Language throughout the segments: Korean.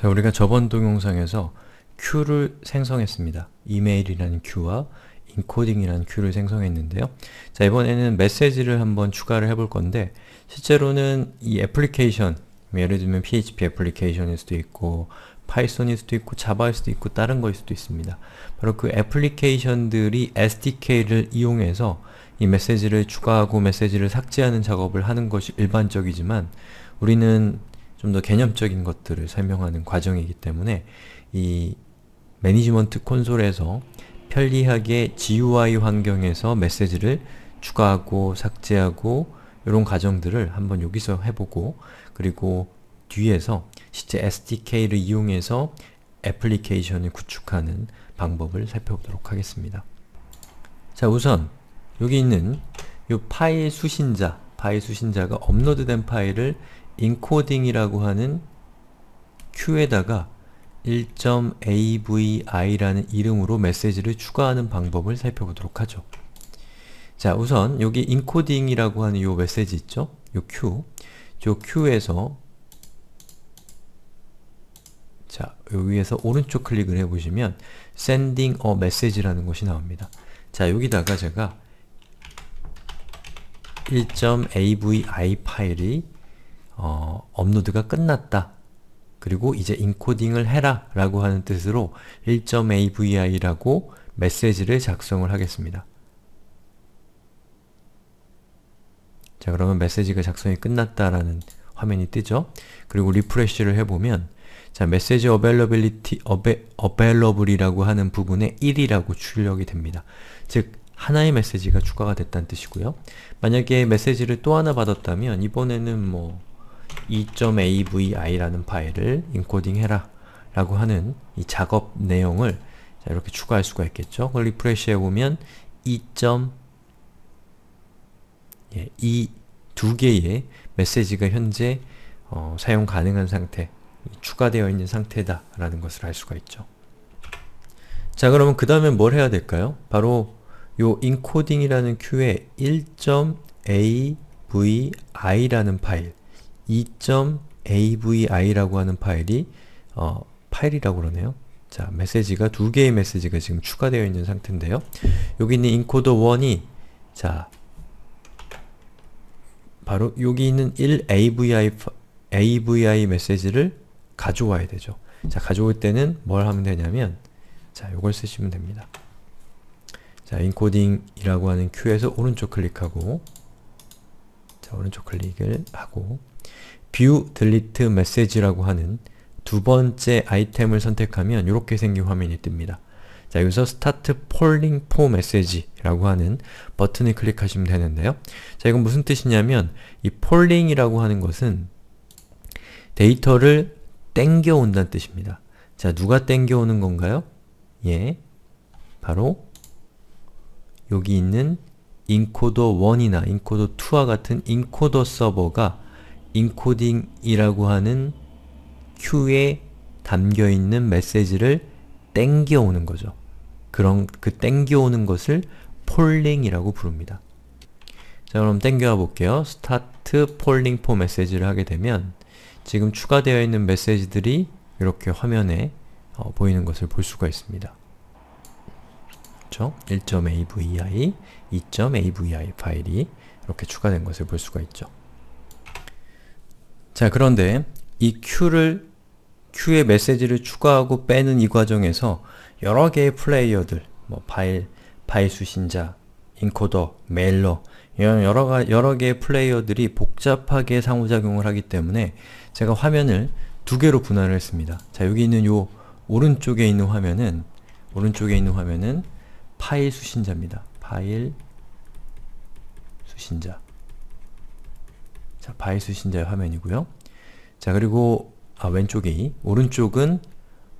자, 우리가 저번 동영상에서 큐를 생성했습니다. 이메일이라는 큐와 인코딩이라는 큐를 생성했는데요. 자, 이번에는 메시지를 한번 추가를 해 볼 건데 실제로는 이 애플리케이션, 뭐 예를 들면 PHP 애플리케이션일 수도 있고 파이썬일 수도 있고 자바일 수도 있고 다른 거일 수도 있습니다. 바로 그 애플리케이션들이 SDK를 이용해서 이 메시지를 추가하고 메시지를 삭제하는 작업을 하는 것이 일반적이지만 우리는 좀더 개념적인 것들을 설명하는 과정이기 때문에 이 매니지먼트 콘솔에서 편리하게 GUI 환경에서 메시지를 추가하고 삭제하고 이런 과정들을 한번 여기서 해보고 그리고 뒤에서 실제 SDK를 이용해서 애플리케이션을 구축하는 방법을 살펴보도록 하겠습니다. 자 우선 여기 있는 이 파일 수신자, 파일 수신자가 업로드된 파일을 인코딩이라고 하는 큐에다가 1.avi라는 이름으로 메시지를 추가하는 방법을 살펴보도록 하죠. 자 우선 여기 인코딩이라고 하는 요 메시지 있죠? 요 Q 요 Q에서 자, 여기에서 오른쪽 클릭을 해보시면 sending a message라는 것이 나옵니다. 자, 여기다가 제가 1.avi 파일이 어, 업로드가 끝났다. 그리고 이제 인코딩을 해라 라고 하는 뜻으로 1.avi라고 메시지를 작성을 하겠습니다. 자 그러면 메시지가 작성이 끝났다라는 화면이 뜨죠? 그리고 리프레쉬를 해보면 자 메시지 어벨러빌리티 어벨러블이라고 하는 부분에 1이라고 출력이 됩니다. 즉 하나의 메시지가 추가가 됐다는 뜻이고요. 만약에 메시지를 또 하나 받았다면 이번에는 뭐 2.avi라는 파일을 인코딩해라 라고 하는 이 작업 내용을 자, 이렇게 추가할 수가 있겠죠. 그걸 리프레시 해보면 2. 예, 이두 개의 메시지가 현재 어, 사용 가능한 상태, 추가되어 있는 상태다 라는 것을 알 수가 있죠. 자 그러면 그 다음에 뭘 해야 될까요? 바로 요 인코딩이라는 큐에 1.avi라는 파일 2.avi라고 하는 파일이 어, 파일이라고 그러네요. 자, 메시지가 두 개의 메시지가 지금 추가되어 있는 상태인데요. 여기 있는 인코더 1이 자 바로 여기 있는 1avi avi 메시지를 가져와야 되죠. 자, 가져올 때는 뭘 하면 되냐면 자, 요걸 쓰시면 됩니다. 자, 인코딩이라고 하는 큐에서 오른쪽 클릭하고 자, 오른쪽 클릭을 하고 뷰 딜리트 메시지라고 하는 두 번째 아이템을 선택하면 이렇게 생긴 화면이 뜹니다. 자, 여기서 start polling for message라고 하는 버튼을 클릭하시면 되는데요. 자, 이건 무슨 뜻이냐면 이 polling이라고 하는 것은 데이터를 땡겨온다는 뜻입니다. 자, 누가 땡겨오는 건가요? 예, 바로 여기 있는 인코더 1이나 인코더 2와 같은 인코더 서버가 인코딩이라고 하는 큐에 담겨있는 메시지를 땡겨오는 거죠. 그런 그 땡겨오는 것을 폴링이라고 부릅니다. 자 그럼 땡겨와 볼게요. start polling for m e s s 를 하게 되면 지금 추가되어 있는 메시지들이 이렇게 화면에 어, 보이는 것을 볼 수가 있습니다. 그렇죠? 1.avi, 2.avi 파일이 이렇게 추가된 것을 볼 수가 있죠. 자 그런데 이 Q를 Q의 메시지를 추가하고 빼는 이 과정에서 여러 개의 플레이어들, 뭐 파일, 파일 수신자, 인코더, 메일러 이런 여러, 여러 개의 플레이어들이 복잡하게 상호작용을 하기 때문에 제가 화면을 두 개로 분할을 했습니다. 자 여기 있는 요 오른쪽에 있는 화면은 오른쪽에 있는 화면은 파일 수신자입니다. 파일 수신자 자, 바이스 신자의 화면이고요. 자, 그리고 아, 왼쪽이, 오른쪽은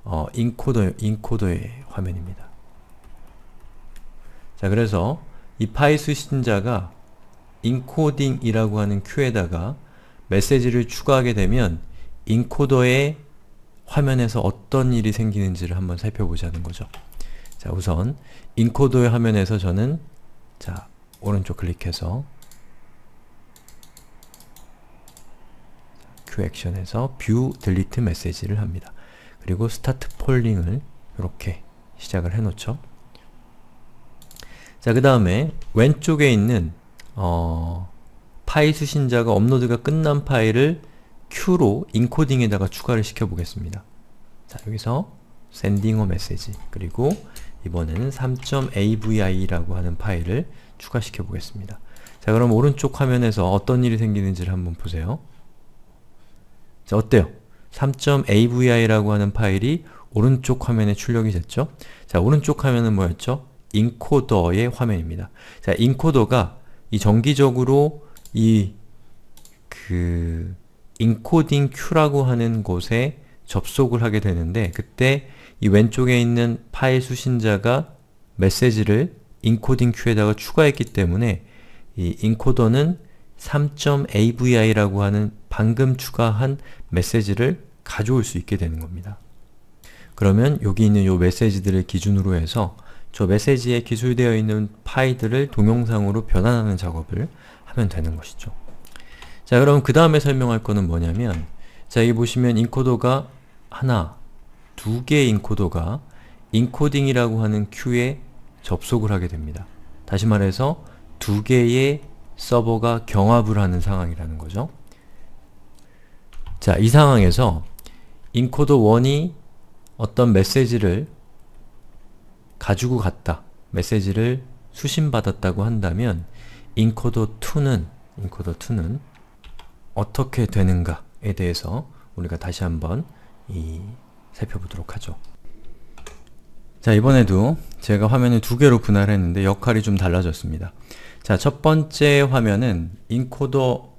어, 인코더, 인코더의 화면입니다. 자, 그래서 이 파이스 신자가 인코딩이라고 하는 큐에다가 메시지를 추가하게 되면 인코더의 화면에서 어떤 일이 생기는지를 한번 살펴보자는 거죠. 자, 우선 인코더의 화면에서 저는 자, 오른쪽 클릭해서 q 그 액션에서 뷰 델리트 메시지를 합니다. 그리고 스타트 폴링을 이렇게 시작을 해놓죠. 자, 그 다음에 왼쪽에 있는 어, 파일 수신자가 업로드가 끝난 파일을 큐로 인코딩에다가 추가를 시켜보겠습니다. 자, 여기서 sending a m e s 그리고 이번에는 3.avi라고 하는 파일을 추가시켜보겠습니다. 자, 그럼 오른쪽 화면에서 어떤 일이 생기는지를 한번 보세요. 자, 어때요? 3.avi라고 하는 파일이 오른쪽 화면에 출력이 됐죠? 자, 오른쪽 화면은 뭐였죠? 인코더의 화면입니다. 자, 인코더가 이 정기적으로 이 그 인코딩 큐라고 하는 곳에 접속을 하게 되는데 그때 이 왼쪽에 있는 파일 수신자가 메시지를 인코딩 큐에다가 추가했기 때문에 이 인코더는 3.avi라고 하는 방금 추가한 메시지를 가져올 수 있게 되는 겁니다. 그러면 여기 있는 요 메시지들을 기준으로 해서 저 메시지에 기술되어 있는 파일들을 동영상으로 변환하는 작업을 하면 되는 것이죠. 자 그럼 그 다음에 설명할 거는 뭐냐면 자 여기 보시면 인코더가 하나, 두 개의 인코더가 인코딩이라고 하는 큐에 접속을 하게 됩니다. 다시 말해서 두 개의 서버가 경합을 하는 상황이라는 거죠. 자, 이 상황에서 인코더1이 어떤 메시지를 가지고 갔다, 메시지를 수신받았다고 한다면 인코더2는 인코드2는 어떻게 되는가에 대해서 우리가 다시 한번 이, 살펴보도록 하죠. 자, 이번에도 제가 화면을 두 개로 분할했는데 역할이 좀 달라졌습니다. 자, 첫 번째 화면은 인코더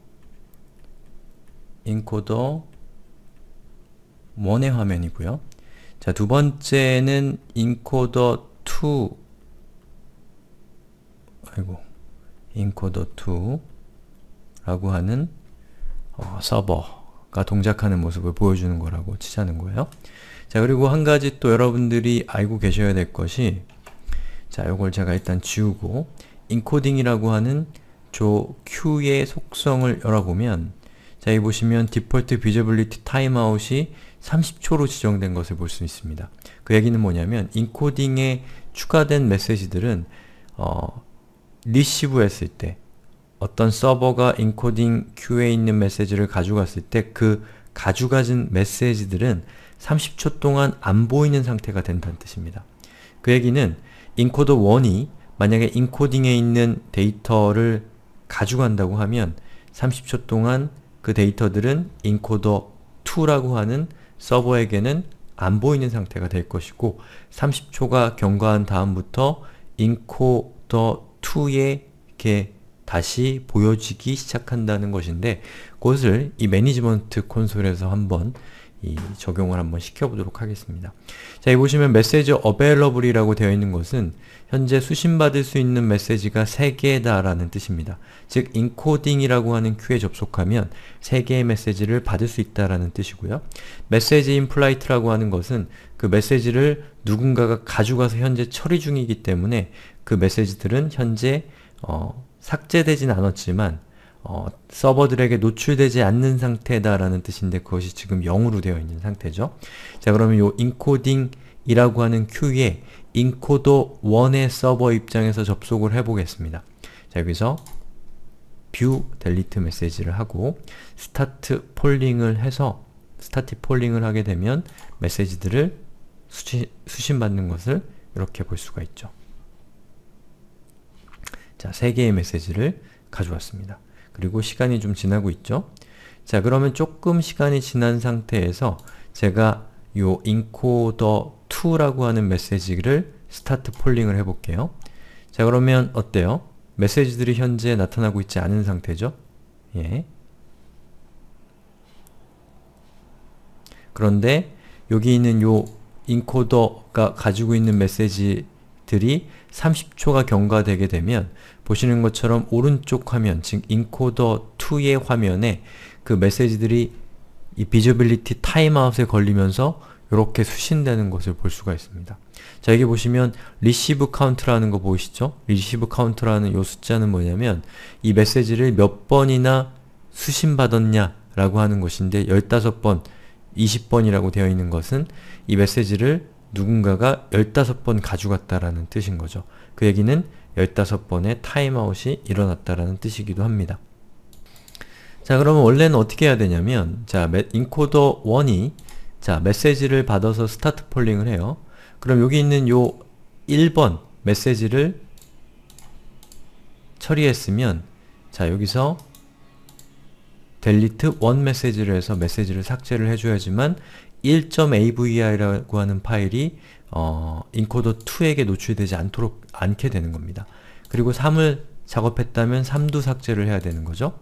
인코더 1의 화면이고요. 자, 두 번째는 인코더 2 아이고 인코더 2라고 하는 어, 서버가 동작하는 모습을 보여주는 거라고 치자는 거예요. 자, 그리고 한 가지 또 여러분들이 알고 계셔야 될 것이 자, 요걸 제가 일단 지우고 인코딩이라고 하는 조 Q의 속성을 열어보면 자, 여기 보시면 디폴트 비저블리티 타임아웃이 30초로 지정된 것을 볼 수 있습니다. 그 얘기는 뭐냐면 인코딩에 추가된 메시지들은 어, 리시브 했을 때 어떤 서버가 인코딩 큐에 있는 메시지를 가져갔을 때 그 가져가진 메시지들은 30초 동안 안 보이는 상태가 된다는 뜻입니다. 그 얘기는 인코더 1이 만약에 인코딩에 있는 데이터를 가져간다고 하면 30초 동안 그 데이터들은 인코더2라고 하는 서버에게는 안 보이는 상태가 될 것이고 30초가 경과한 다음부터 인코더2에 이렇게 다시 보여지기 시작한다는 것인데 그것을 이 매니지먼트 콘솔에서 한번 이 적용을 한번 시켜보도록 하겠습니다. 자, 이 보시면 메시지 available이라고 되어 있는 것은 현재 수신받을 수 있는 메시지가 3개다라는 뜻입니다. 즉, 인코딩이라고 하는 큐에 접속하면 3개의 메시지를 받을 수 있다라는 뜻이고요. 메시지 인플라이트라고 하는 것은 그 메시지를 누군가가 가져가서 현재 처리 중이기 때문에 그 메시지들은 현재 어, 삭제되진 않았지만 어, 서버들에게 노출되지 않는 상태다라는 뜻인데 그것이 지금 0으로 되어 있는 상태죠. 자 그러면 요 인코딩이라고 하는 큐에 인코더 1의 서버 입장에서 접속을 해보겠습니다. 자 여기서 뷰 델리트 메시지를 하고 스타트 폴링을 해서 스타트 폴링을 하게 되면 메시지들을 수신, 수신받는 것을 이렇게 볼 수가 있죠. 자, 세 개의 메시지를 가져왔습니다. 그리고 시간이 좀 지나고 있죠? 자 그러면 조금 시간이 지난 상태에서 제가 요 encoder2라고 하는 메시지를 스타트 폴링을 해볼게요. 자 그러면 어때요? 메시지들이 현재 나타나고 있지 않은 상태죠? 예. 그런데 여기 있는 요 인코더가 가지고 있는 메시지 들이 30초가 경과되게 되면 보시는 것처럼 오른쪽 화면, 즉 인코더2의 화면에 그 메시지들이 이 비저빌리티 타임아웃에 걸리면서 이렇게 수신되는 것을 볼 수가 있습니다. 자 여기 보시면 r e c e i v 라는거 보이시죠? r e c e i v 라는이 숫자는 뭐냐면 이 메시지를 몇 번이나 수신받았냐 라고 하는 것인데 15번, 20번이라고 되어 있는 것은 이 메시지를 누군가가 15번 가져갔다라는 뜻인 거죠. 그 얘기는 15번의 타임아웃이 일어났다라는 뜻이기도 합니다. 자 그러면 원래는 어떻게 해야 되냐면 자 인코더 1이 자 메시지를 받아서 스타트 폴링을 해요. 그럼 여기 있는 요 1번 메시지를 처리했으면 자 여기서 delete one 메시지를 해서 메시지를 삭제를 해줘야지만 1.avi라고 하는 파일이 어, 인코더2에게 노출되지 않도록 않게 되는 겁니다. 그리고 3을 작업했다면 3도 삭제를 해야 되는 거죠.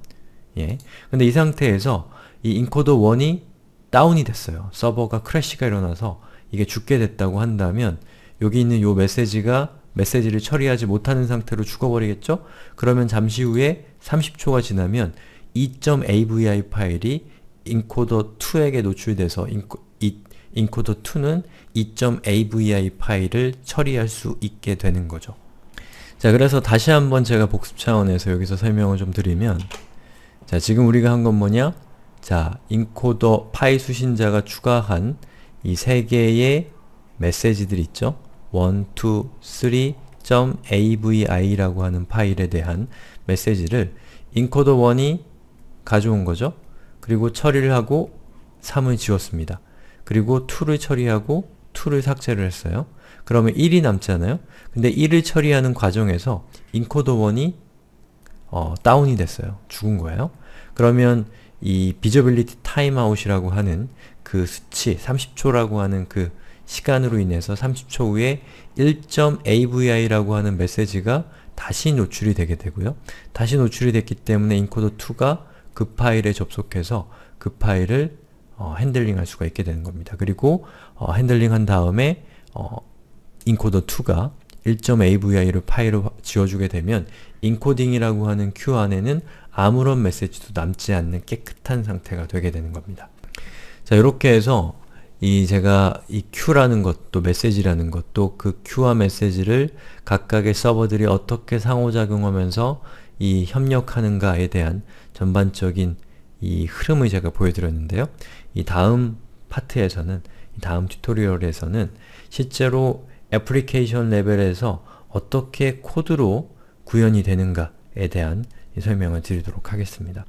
예. 근데 이 상태에서 이 인코더1이 다운이 됐어요. 서버가 크래시가 일어나서 이게 죽게 됐다고 한다면 여기 있는 요 메시지가 메시지를 처리하지 못하는 상태로 죽어버리겠죠? 그러면 잠시 후에 30초가 지나면 2.avi 파일이 인코더2에게 노출돼서 인코, 인코더2는 2.avi 파일을 처리할 수 있게 되는 거죠. 자 그래서 다시 한번 제가 복습 차원에서 여기서 설명을 좀 드리면 자 지금 우리가 한 건 뭐냐? 자 인코더 파이 수신자가 추가한 이 세 개의 메시지들 있죠? 1, 2, 3.avi라고 하는 파일에 대한 메시지를 인코더1이 가져온 거죠? 그리고 처리를 하고 3을 지웠습니다. 그리고 2를 처리하고 2를 삭제를 했어요. 그러면 1이 남잖아요? 근데 1을 처리하는 과정에서 인코더1이 어, 다운이 됐어요. 죽은 거예요. 그러면 이 비저빌리티 타임아웃이라고 하는 그 수치, 30초라고 하는 그 시간으로 인해서 30초 후에 1.avi라고 하는 메시지가 다시 노출이 되게 되고요. 다시 노출이 됐기 때문에 인코더2가 그 파일에 접속해서 그 파일을 어, 핸들링할 수가 있게 되는 겁니다. 그리고 어, 핸들링한 다음에 어, 인코더2가 1.avi를 파일로 지워주게 되면 인코딩이라고 하는 큐 안에는 아무런 메시지도 남지 않는 깨끗한 상태가 되게 되는 겁니다. 자 이렇게 해서 이 제가 이 큐라는 것도 메시지라는 것도 그 큐와 메시지를 각각의 서버들이 어떻게 상호작용하면서 이 협력하는가에 대한 전반적인 이 흐름을 제가 보여드렸는데요. 이 다음 파트에서는 다음 튜토리얼에서는 실제로 애플리케이션 레벨에서 어떻게 코드로 구현이 되는가에 대한 설명을 드리도록 하겠습니다.